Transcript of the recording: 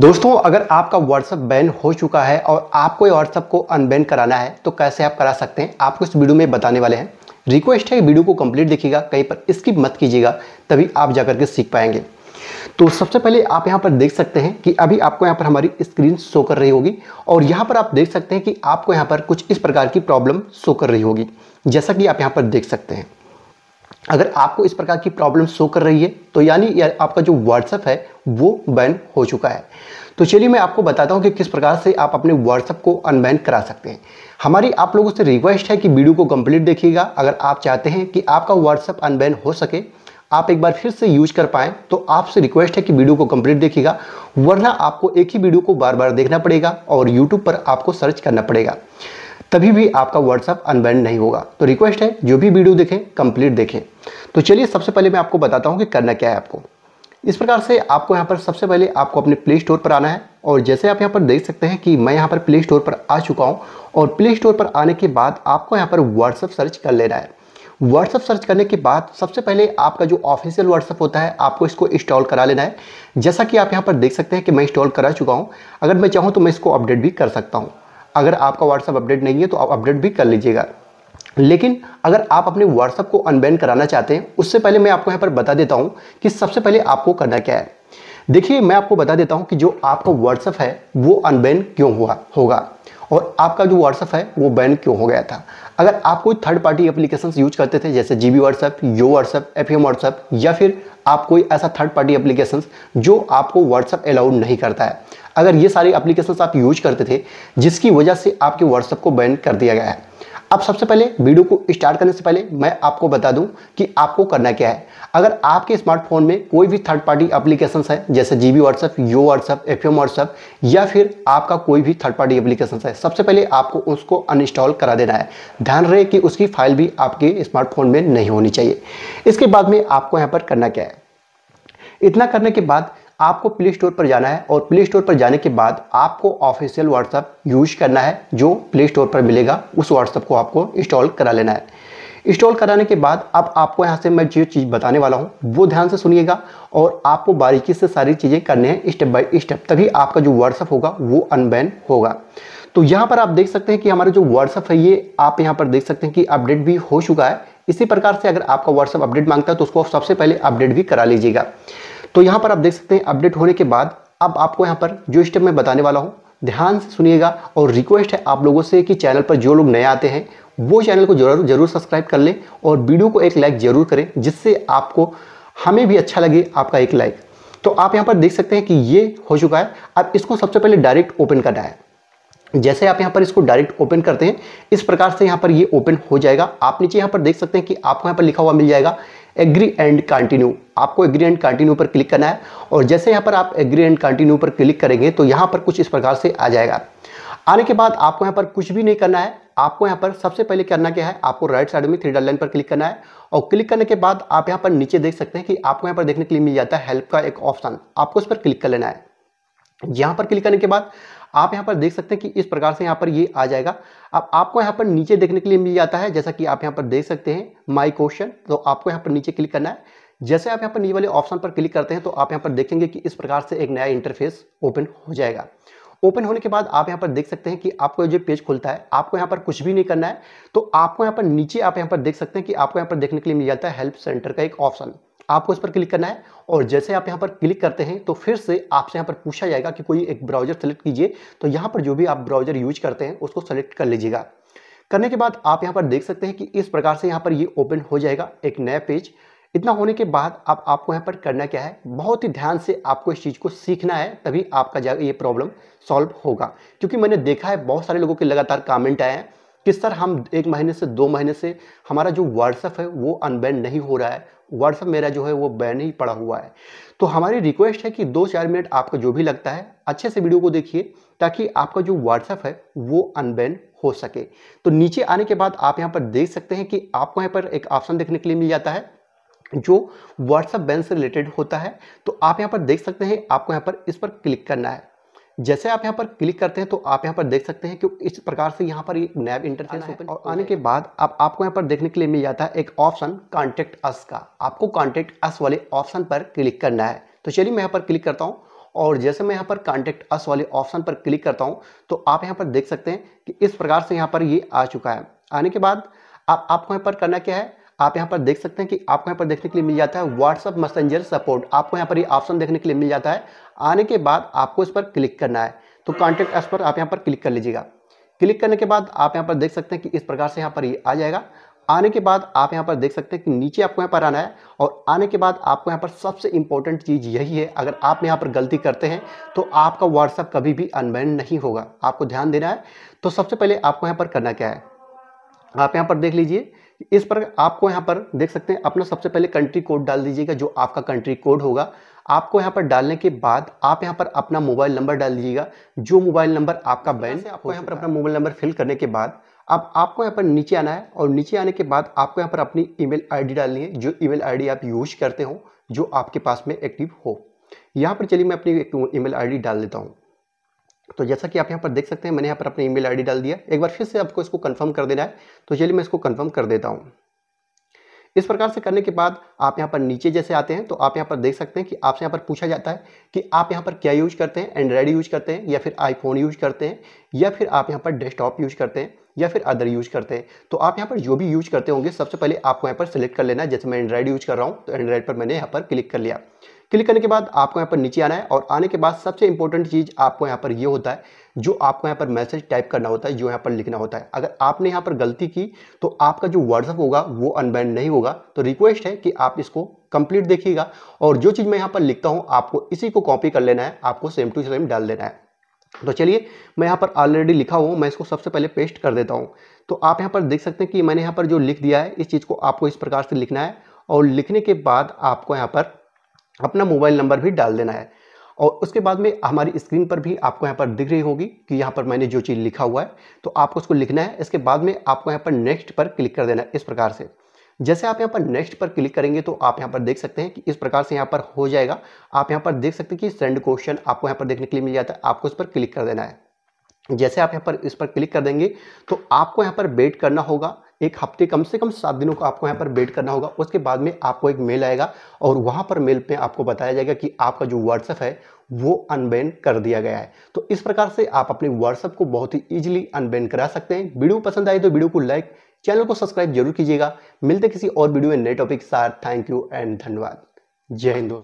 दोस्तों अगर आपका व्हाट्सअप बैन हो चुका है और आपको व्हाट्सअप को अनबैन कराना है तो कैसे आप करा सकते हैं आपको इस वीडियो में बताने वाले हैं रिक्वेस्ट है वीडियो को कंप्लीट देखिएगा कहीं पर स्किप मत कीजिएगा तभी आप जाकर के सीख पाएंगे तो सबसे पहले आप यहाँ पर देख सकते हैं कि अभी आपको यहाँ पर हमारी स्क्रीन शो कर रही होगी और यहाँ पर आप देख सकते हैं कि आपको यहाँ पर कुछ इस प्रकार की प्रॉब्लम शो कर रही होगी जैसा कि आप यहाँ पर देख सकते हैं अगर आपको इस प्रकार की प्रॉब्लम शो कर रही है तो यानी या आपका जो व्हाट्सएप है वो बैन हो चुका है तो चलिए मैं आपको बताता हूँ कि किस प्रकार से आप अपने व्हाट्सएप को अनबैन करा सकते हैं हमारी आप लोगों से रिक्वेस्ट है कि वीडियो को कंप्लीट देखिएगा अगर आप चाहते हैं कि आपका व्हाट्सएप अनबैन हो सके आप एक बार फिर से यूज कर पाएँ तो आपसे रिक्वेस्ट है कि वीडियो को कंप्लीट देखिएगा वरना आपको एक ही वीडियो को बार बार देखना पड़ेगा और यूट्यूब पर आपको सर्च करना पड़ेगा तभी भी आपका व्हाट्सअप अनबैंड नहीं होगा तो रिक्वेस्ट है जो भी वीडियो देखें कंप्लीट देखें तो चलिए सबसे पहले मैं आपको बताता हूँ कि करना क्या है आपको इस प्रकार से आपको यहाँ पर सबसे पहले आपको अपने प्ले स्टोर पर आना है और जैसे आप यहाँ पर देख सकते हैं कि मैं यहाँ पर प्ले स्टोर पर आ चुका हूँ और प्ले स्टोर पर आने के बाद आपको यहाँ पर व्हाट्सअप सर्च कर लेना है व्हाट्सअप सर्च करने के बाद सबसे पहले आपका जो ऑफिशियल व्हाट्सअप होता है आपको इसको इंस्टॉल करा लेना है जैसा कि आप यहाँ पर देख सकते हैं कि मैं इंस्टॉल करा चुका हूँ अगर मैं चाहूँ तो मैं इसको अपडेट भी कर सकता हूँ अगर आपका व्हाट्सअप अपडेट नहीं है तो आप अपडेट भी कर लीजिएगा लेकिन अगर आप अपने व्हाट्सअप को अनबैन कराना चाहते हैं उससे पहले मैं आपको यहाँ पर बता देता हूँ कि सबसे पहले आपको करना क्या है देखिए मैं आपको बता देता हूँ कि जो आपका व्हाट्सअप है वो अनबैन क्यों हुआ होगा और आपका जो व्हाट्सअप है वो बैन क्यों हो गया था अगर आप कोई थर्ड पार्टी एप्लीकेशन यूज करते थे जैसे G B WhatsApp Yo WhatsApp F M WhatsApp या फिर आप कोई ऐसा थर्ड पार्टी एप्लीकेशन जो आपको व्हाट्सअप अलाउड नहीं करता है अगर ये सारी एप्लीकेशन आप यूज करते थे जिसकी वजह से आपके व्हाट्सअप को बैन कर दिया गया है अब सबसे पहले वीडियो को स्टार्ट करने से पहले मैं आपको बता दूं कि आपको करना क्या है अगर आपके स्मार्टफोन में कोई भी थर्ड पार्टी एप्लीकेशन है जैसे G B WhatsApp Yo WhatsApp F M WhatsApp या फिर आपका कोई भी थर्ड पार्टी एप्लीकेशन है सबसे पहले आपको उसको अनइंस्टॉल करा देना है ध्यान रहे कि उसकी फाइल भी आपके स्मार्टफोन में नहीं होनी चाहिए इसके बाद में आपको यहाँ पर करना क्या है इतना करने के बाद आपको प्ले स्टोर पर जाना है और प्ले स्टोर पर जाने के बाद आपको ऑफिशियल व्हाट्सअप यूज करना है जो प्ले स्टोर पर मिलेगा उस व्हाट्सअप को आपको इंस्टॉल करा लेना है इंस्टॉल कराने के बाद अब आपको यहाँ से मैं जो चीज़ बताने वाला हूँ वो ध्यान से सुनिएगा और आपको बारीकी से सारी चीज़ें करनी है स्टेप बाय स्टेप तभी आपका जो व्हाट्सअप होगा वो अनबैन होगा तो यहाँ पर आप देख सकते हैं कि हमारा जो व्हाट्सअप है ये आप यहाँ पर देख सकते हैं कि अपडेट भी हो चुका है इसी प्रकार से अगर आपका व्हाट्सअप अपडेट मांगता है तो उसको सबसे पहले अपडेट भी करा लीजिएगा तो यहाँ पर आप देख सकते हैं अपडेट होने के बाद अब आपको यहाँ पर जो स्टेप मैं बताने वाला हूँ ध्यान से सुनिएगा और रिक्वेस्ट है आप लोगों से कि चैनल पर जो लोग नए आते हैं वो चैनल को जरूर जरूर सब्सक्राइब कर लें और वीडियो को एक लाइक जरूर करें जिससे आपको हमें भी अच्छा लगे आपका एक लाइक तो आप यहाँ पर देख सकते हैं कि ये हो चुका है अब इसको सबसे पहले डायरेक्ट ओपन करना है जैसे आप यहाँ पर इसको डायरेक्ट ओपन करते हैं इस प्रकार से यहाँ पर ये ओपन हो जाएगा आप नीचे यहाँ पर देख सकते हैं कि आपको यहाँ पर लिखा हुआ मिल जाएगा एग्री एंड कंटिन्यू आपको एग्री एंड कंटिन्यू पर क्लिक करना है और जैसे यहाँ पर आप एग्री एंड कंटिन्यू पर क्लिक करेंगे तो यहाँ पर कुछ इस प्रकार से आ जाएगा आने के बाद आपको यहाँ पर कुछ भी नहीं करना है आपको यहाँ पर सबसे पहले करना क्या है आपको राइट साइड में थ्री डॉट लाइन पर क्लिक करना है और क्लिक करने के बाद आप यहाँ पर नीचे देख सकते हैं कि आपको यहाँ पर देखने के लिए मिल जाता है हेल्प का एक ऑप्शन आपको इस पर क्लिक कर लेना है यहाँ पर क्लिक करने के बाद आप यहाँ पर देख सकते हैं कि इस प्रकार से यहाँ पर ये आ जाएगा अब आपको यहाँ पर नीचे देखने के लिए मिल जाता है जैसा कि आप यहाँ पर देख सकते हैं माई क्वेश्चन तो आपको यहाँ पर नीचे क्लिक करना है जैसे आप यहाँ पर नीचे वाले ऑप्शन पर क्लिक करते हैं तो आप यहाँ पर देखेंगे कि इस प्रकार से एक नया इंटरफेस ओपन हो जाएगा ओपन होने के बाद आप यहाँ पर देख सकते हैं कि आपको जो पेज खुलता है आपको यहाँ पर कुछ भी नहीं करना है तो आपको यहाँ पर नीचे आप यहाँ पर देख सकते हैं कि आपको यहाँ पर देखने के लिए मिल जाता है हेल्प सेंटर का एक ऑप्शन आपको इस पर क्लिक करना है और जैसे आप यहाँ पर क्लिक करते हैं तो फिर से आपसे यहाँ पर पूछा जाएगा कि कोई एक ब्राउजर सेलेक्ट कीजिए तो यहाँ पर जो भी आप ब्राउजर यूज करते हैं उसको सेलेक्ट कर लीजिएगा करने के बाद आप यहाँ पर देख सकते हैं कि इस प्रकार से यहाँ पर ये ओपन हो जाएगा एक नया पेज इतना होने के बाद आप आपको यहाँ पर करना क्या है बहुत ही ध्यान से आपको इस चीज़ को सीखना है तभी आपका ये प्रॉब्लम सॉल्व होगा क्योंकि मैंने देखा है बहुत सारे लोगों के लगातार कमेंट आए हैं कि सर हम एक महीने से दो महीने से हमारा जो व्हाट्सअप है वो अनबैन नहीं हो रहा है व्हाट्सअप मेरा जो है वो बैन ही पड़ा हुआ है तो हमारी रिक्वेस्ट है कि दो चार मिनट आपका जो भी लगता है अच्छे से वीडियो को देखिए ताकि आपका जो व्हाट्सअप है वो अनबैन हो सके तो नीचे आने के बाद आप यहाँ पर देख सकते हैं कि आपको यहाँ पर एक ऑप्शन देखने के लिए मिल जाता है जो व्हाट्सअप बैन से रिलेटेड होता है तो आप यहाँ पर देख सकते हैं आपको यहाँ पर इस पर क्लिक करना है जैसे आप यहाँ पर क्लिक करते हैं तो आप यहाँ पर देख सकते हैं कि इस प्रकार से यहाँ पर एक नैब इंटरफेस ओपन और आने के बाद आप आपको यहाँ पर देखने के लिए मिल जाता है एक ऑप्शन कॉन्टेक्ट अस का आपको कॉन्टेक्ट अस वाले ऑप्शन पर क्लिक करना है तो चलिए मैं यहाँ पर क्लिक करता हूँ और जैसे मैं यहाँ पर कॉन्टेक्ट अस वाले ऑप्शन पर क्लिक करता हूँ तो आप यहाँ पर देख सकते हैं कि इस प्रकार से यहाँ पर ये आ चुका है आने के बाद आपको यहाँ पर करना क्या है आप यहाँ पर देख सकते हैं कि आपको यहाँ पर देखने के लिए मिल जाता है व्हाट्सअप मैसेंजर सपोर्ट आपको यहाँ पर ये ऑप्शन देखने के लिए मिल जाता है आने के बाद आपको इस पर क्लिक करना है तो कॉन्टैक्ट एस पर आप यहाँ पर क्लिक कर लीजिएगा क्लिक करने के बाद आप यहाँ पर देख सकते हैं कि इस प्रकार से यहाँ पर ये आ जाएगा आने के बाद आप यहाँ पर देख सकते हैं कि नीचे आपको यहाँ पर आना है और आने के बाद आपको यहाँ पर सबसे इंपॉर्टेंट चीज़ यही है अगर आप यहाँ पर गलती करते हैं तो आपका व्हाट्सअप कभी भी अनबैन नहीं होगा आपको ध्यान देना है तो सबसे पहले आपको यहाँ पर करना क्या है आप यहाँ पर देख लीजिए इस पर आपको यहाँ पर देख सकते हैं अपना सबसे पहले कंट्री कोड डाल दीजिएगा जो आपका कंट्री कोड होगा आपको यहाँ पर डालने के बाद आप यहाँ पर अपना मोबाइल नंबर डाल दीजिएगा जो मोबाइल नंबर आपका बैन है आपको यहाँ पर अपना मोबाइल नंबर फिल करने के बाद अब आपको यहाँ पर नीचे आना है और नीचे आने के बाद आपको यहाँ पर अपनी ईमेल आईडी डालनी है जो ईमेल आईडी आप यूज करते हो जो आपके पास में एक्टिव हो यहाँ पर चलिए मैं अपनी एक ईमेल आईडी डाल देता हूँ तो जैसा कि आप यहाँ पर देख सकते हैं मैंने यहाँ पर अपनी ईमेल आईडी डाल दिया एक बार फिर से आपको इसको कंफर्म कर देना है तो चलिए मैं इसको कंफर्म कर देता हूँ इस प्रकार से करने के बाद आप यहाँ पर नीचे जैसे आते हैं तो आप यहाँ पर देख सकते हैं कि आपसे यहाँ पर पूछा जाता है कि आप यहाँ पर क्या यूज करते हैं एंड्रॉयड यूज करते हैं या फिर आईफोन यूज करते हैं या फिर आप यहाँ पर डेस्कटॉप यूज करते हैं या फिर अदर यूज करते हैं तो आप यहाँ पर जो भी यूज करते होंगे सबसे पहले आपको यहाँ पर सिलेक्ट कर लेना जैसे मैं एंड्रॉयड यूज कर रहा हूँ तो एंड्रॉयड पर मैंने यहाँ पर क्लिक कर लिया क्लिक करने के बाद आपको यहाँ पर नीचे आना है और आने के बाद सबसे इंपॉर्टेंट चीज़ आपको यहाँ पर ये यह होता है जो आपको यहाँ पर मैसेज टाइप करना होता है जो यहाँ पर लिखना होता है अगर आपने यहाँ पर गलती की तो आपका जो व्हाट्सअप होगा वो अनबैंड नहीं होगा तो रिक्वेस्ट है कि आप इसको कंप्लीट देखिएगा और जो चीज़ मैं यहाँ पर लिखता हूँ आपको इसी को कॉपी कर लेना है आपको सेम टू सेम डाल देना है तो चलिए मैं यहाँ पर ऑलरेडी लिखा हूँ मैं इसको सबसे पहले पेस्ट कर देता हूँ तो आप यहाँ पर देख सकते हैं कि मैंने यहाँ पर जो लिख दिया है इस चीज़ को आपको इस प्रकार से लिखना है और लिखने के बाद आपको यहाँ पर अपना मोबाइल नंबर भी डाल देना है और उसके बाद में हमारी स्क्रीन पर भी आपको यहाँ पर दिख रही होगी कि यहाँ पर मैंने जो चीज़ लिखा हुआ है तो आपको उसको लिखना है इसके बाद में आपको यहाँ पर नेक्स्ट पर क्लिक कर देना है इस प्रकार से जैसे आप यहाँ पर नेक्स्ट पर क्लिक करेंगे तो आप यहाँ पर देख सकते हैं कि इस प्रकार से यहाँ पर हो जाएगा आप यहाँ पर देख सकते हैं कि सेंड क्वेश्चन आपको यहाँ पर देखने के लिए मिल जाता है आपको इस पर क्लिक कर देना है जैसे आप यहाँ पर इस पर क्लिक कर देंगे तो आपको यहाँ पर वेट करना होगा एक हफ्ते कम से कम सात दिनों को आपको यहाँ पर वेट करना होगा उसके बाद में आपको एक मेल आएगा और वहाँ पर मेल पे आपको बताया जाएगा कि आपका जो व्हाट्सएप है वो अनबैन कर दिया गया है तो इस प्रकार से आप अपने व्हाट्सएप को बहुत ही ईजिली अनबैन करा सकते हैं वीडियो पसंद आए तो वीडियो को लाइक चैनल को सब्सक्राइब जरूर कीजिएगा मिलते किसी और वीडियो में नए टॉपिक के साथ थैंक यू एंड धन्यवाद जय हिंद